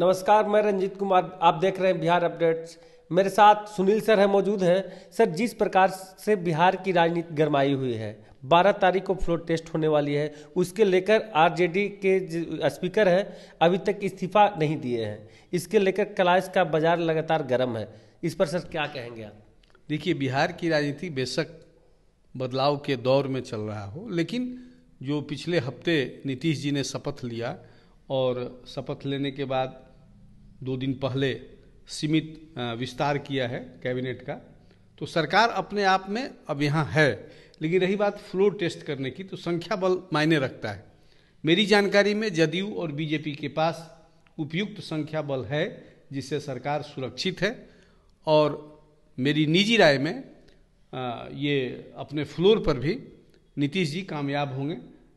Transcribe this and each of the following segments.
नमस्कार मैं रंजीत कुमार आप देख रहे हैं बिहार अपडेट्स मेरे साथ सुनील सर है मौजूद हैं सर जिस प्रकार से बिहार की राजनीति गरमाई हुई है 12 तारीख को फ्लोर टेस्ट होने वाली है उसके लेकर आरजेडी के स्पीकर हैं अभी तक इस्तीफा नहीं दिए हैं इसके लेकर कलाश का बाजार लगातार गर्म है इस पर सर क्या कहेंगे आप देखिए बिहार की राजनीति बेशक बदलाव के दौर में चल रहा हो लेकिन जो पिछले हफ्ते नीतीश जी ने शपथ लिया और शपथ लेने के बाद दो दिन पहले सीमित विस्तार किया है कैबिनेट का तो सरकार अपने आप में अब यहाँ है लेकिन रही बात फ्लोर टेस्ट करने की तो संख्या बल मायने रखता है मेरी जानकारी में जदयू और बीजेपी के पास उपयुक्त संख्या बल है जिससे सरकार सुरक्षित है और मेरी निजी राय में ये अपने फ्लोर पर भी नीतीश जी कामयाब होंगे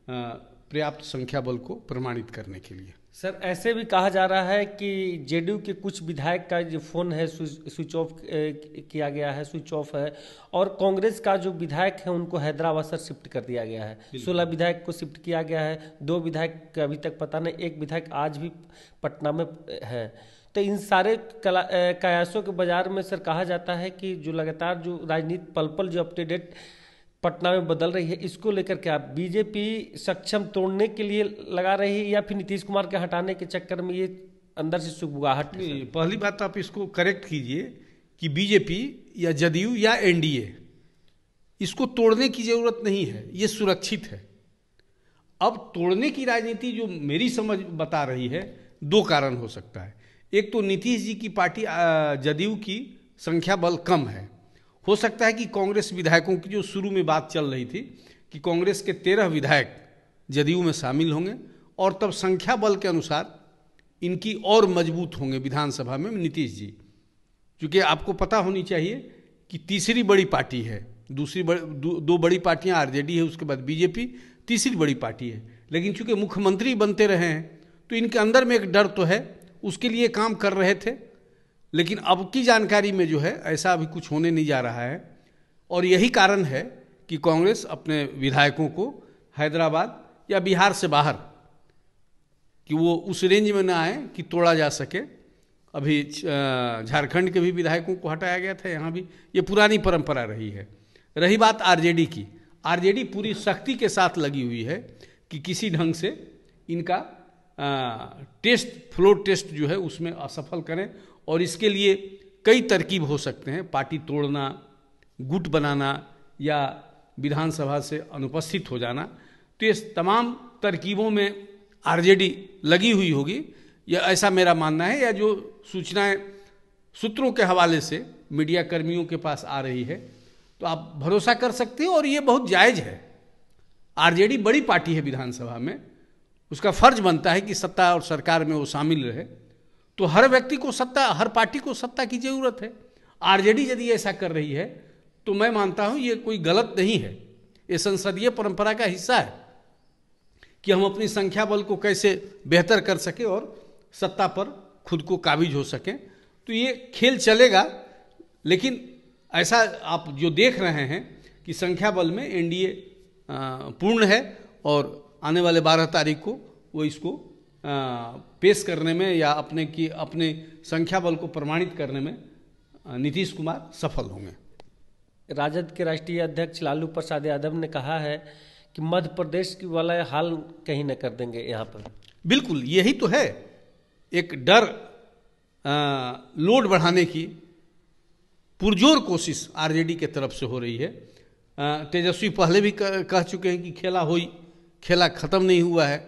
पर्याप्त संख्या बल को प्रमाणित करने के लिए सर ऐसे भी कहा जा रहा है कि जेडीयू के कुछ विधायक का जो फ़ोन है स्विच ऑफ किया गया है स्विच ऑफ है और कांग्रेस का जो विधायक है उनको हैदराबाद सर शिफ्ट कर दिया गया है सोलह विधायक को शिफ्ट किया गया है दो विधायक का अभी तक पता नहीं एक विधायक आज भी पटना में है तो इन सारे कला कयासों के बाजार में सर कहा जाता है कि जो लगातार जो राजनीति पल पल जो अपटूडेट पटना में बदल रही है इसको लेकर क्या बीजेपी सक्षम तोड़ने के लिए लगा रही है या फिर नीतीश कुमार के हटाने के चक्कर में ये अंदर से सुगबुगाहट पहली बात तो आप इसको करेक्ट कीजिए कि बीजेपी या जदयू या एनडीए इसको तोड़ने की जरूरत नहीं है ये सुरक्षित है अब तोड़ने की राजनीति जो मेरी समझ बता रही है दो कारण हो सकता है एक तो नीतीश जी की पार्टी जदयू की संख्या बल कम है हो सकता है कि कांग्रेस विधायकों की जो शुरू में बात चल रही थी कि कांग्रेस के तेरह विधायक जदयू में शामिल होंगे और तब संख्या बल के अनुसार इनकी और मजबूत होंगे विधानसभा में नीतीश जी क्योंकि आपको पता होनी चाहिए कि तीसरी बड़ी पार्टी है दूसरी बड़, दो, बड़ी पार्टियां आरजेडी है उसके बाद बीजेपी तीसरी बड़ी पार्टी है लेकिन चूंकि मुख्यमंत्री बनते रहे हैं तो इनके अंदर में एक डर तो है उसके लिए काम कर रहे थे लेकिन अब की जानकारी में जो है ऐसा अभी कुछ होने नहीं जा रहा है और यही कारण है कि कांग्रेस अपने विधायकों को हैदराबाद या बिहार से बाहर कि वो उस रेंज में ना आए कि तोड़ा जा सके अभी झारखंड के भी विधायकों को हटाया गया था यहाँ भी ये पुरानी परंपरा रही है रही बात आरजेडी की आरजेडी पूरी सख्ती के साथ लगी हुई है कि किसी ढंग से इनका टेस्ट फ्लो टेस्ट जो है उसमें असफल करें और इसके लिए कई तरकीब हो सकते हैं पार्टी तोड़ना गुट बनाना या विधानसभा से अनुपस्थित हो जाना तो ये तमाम तरकीबों में आरजेडी लगी हुई होगी या ऐसा मेरा मानना है या जो सूचनाएं सूत्रों के हवाले से मीडिया कर्मियों के पास आ रही है तो आप भरोसा कर सकते हैं और ये बहुत जायज़ है आरजेडी बड़ी पार्टी है विधानसभा में उसका फर्ज बनता है कि सत्ता और सरकार में वो शामिल रहे तो हर व्यक्ति को सत्ता हर पार्टी को सत्ता की जरूरत है आरजेडी यदि ऐसा कर रही है तो मैं मानता हूं ये कोई गलत नहीं है ये संसदीय परंपरा का हिस्सा है कि हम अपनी संख्या बल को कैसे बेहतर कर सकें और सत्ता पर खुद को काबिज हो सकें तो ये खेल चलेगा लेकिन ऐसा आप जो देख रहे हैं कि संख्या बल में एनडीए पूर्ण है और आने वाले बारह तारीख को वो इसको पेश करने में या अपने की अपने संख्या बल को प्रमाणित करने में नीतीश कुमार सफल होंगे राजद के राष्ट्रीय अध्यक्ष लालू प्रसाद यादव ने कहा है कि मध्य प्रदेश की वाला हाल कहीं न कर देंगे यहाँ पर बिल्कुल यही तो है एक डर लोड बढ़ाने की पुरजोर कोशिश आरजेडी के तरफ से हो रही है तेजस्वी पहले भी कह चुके हैं कि खेला हुई खेला ख़त्म नहीं हुआ है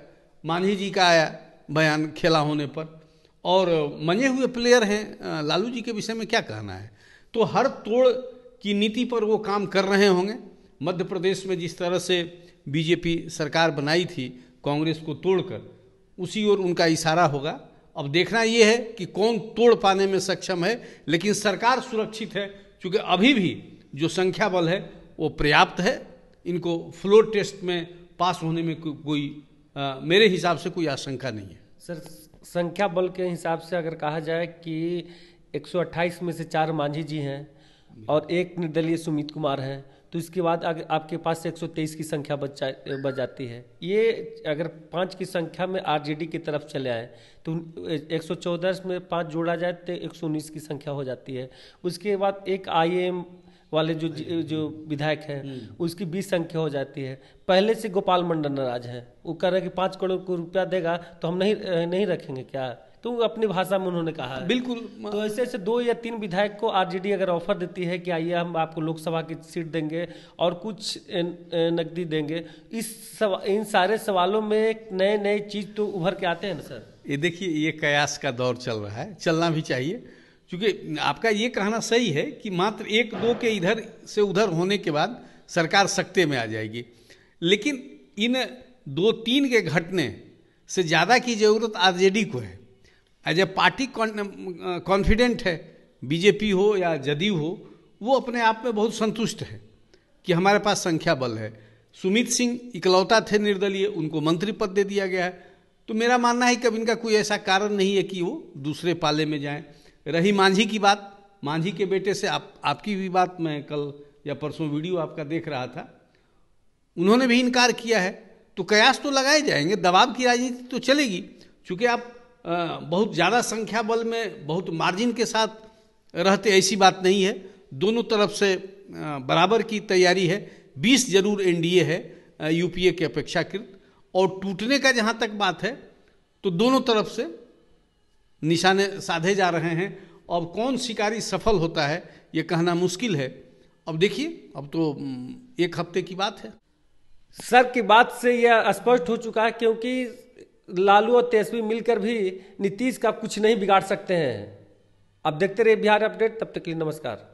मांझी जी का आया बयान खेला होने पर और मने हुए प्लेयर हैं लालू जी के विषय में क्या कहना है तो हर तोड़ की नीति पर वो काम कर रहे होंगे मध्य प्रदेश में जिस तरह से बीजेपी सरकार बनाई थी कांग्रेस को तोड़कर उसी ओर उनका इशारा होगा अब देखना ये है कि कौन तोड़ पाने में सक्षम है लेकिन सरकार सुरक्षित है क्योंकि अभी भी जो संख्या बल है वो पर्याप्त है इनको फ्लोर टेस्ट में पास होने में को, कोई आ, मेरे हिसाब से कोई आशंका नहीं है सर संख्या बल के हिसाब से अगर कहा जाए कि 128 में से चार मांझी जी हैं और एक निर्दलीय सुमित कुमार हैं तो इसके बाद अगर आपके पास 123 की संख्या बच बच जाती है ये अगर पाँच की संख्या में आरजेडी की तरफ चले आए तो 114 में पाँच जोड़ा जाए तो 119 की संख्या हो जाती है उसके बाद एक आईएम वाले जो जो विधायक हैं हम्म। उसकी बीस संख्या हो जाती है पहले से गोपाल मंडल नाराज है वो कह रहे हैं कि पाँच करोड़ को रुपया देगा तो हम नहीं नहीं रखेंगे क्या तो अपनी भाषा में उन्होंने कहा बिल्कुल तो ऐसे ऐसे दो या तीन विधायक को आरजेडी अगर ऑफर देती है कि आइए हम आपको लोकसभा की सीट देंगे और कुछ नकदी देंगे इस सवा, इन सारे सवालों में नए नए चीज तो उभर के आते हैं ना सर ये देखिए ये कयास का दौर चल रहा है चलना भी चाहिए क्योंकि आपका ये कहना सही है कि मात्र एक दो के इधर से उधर होने के बाद सरकार सकते में आ जाएगी लेकिन इन दो तीन के घटने से ज़्यादा की ज़रूरत आरजेडी को है एज ए पार्टी कॉन्फिडेंट है बीजेपी हो या जदयू हो वो अपने आप में बहुत संतुष्ट है कि हमारे पास संख्या बल है सुमित सिंह इकलौता थे निर्दलीय उनको मंत्री पद दे दिया गया है तो मेरा मानना है कि अब इनका कोई ऐसा कारण नहीं है कि वो दूसरे पाले में जाएं रही मांझी की बात मांझी के बेटे से आप आपकी भी बात मैं कल या परसों वीडियो आपका देख रहा था उन्होंने भी इनकार किया है तो कयास तो लगाए जाएंगे दबाव की राजनीति तो चलेगी चूँकि आप बहुत ज़्यादा संख्या बल में बहुत मार्जिन के साथ रहते ऐसी बात नहीं है दोनों तरफ से बराबर की तैयारी है बीस जरूर एन है यूपीए के अपेक्षाकृत और टूटने का जहाँ तक बात है तो दोनों तरफ से निशाने साधे जा रहे हैं अब कौन शिकारी सफल होता है ये कहना मुश्किल है अब देखिए अब तो एक हफ्ते की बात है सर की बात से यह स्पष्ट हो चुका है क्योंकि लालू और तेजस्वी मिलकर भी नीतीश का कुछ नहीं बिगाड़ सकते हैं आप देखते रहिए बिहार अपडेट तब तक के लिए नमस्कार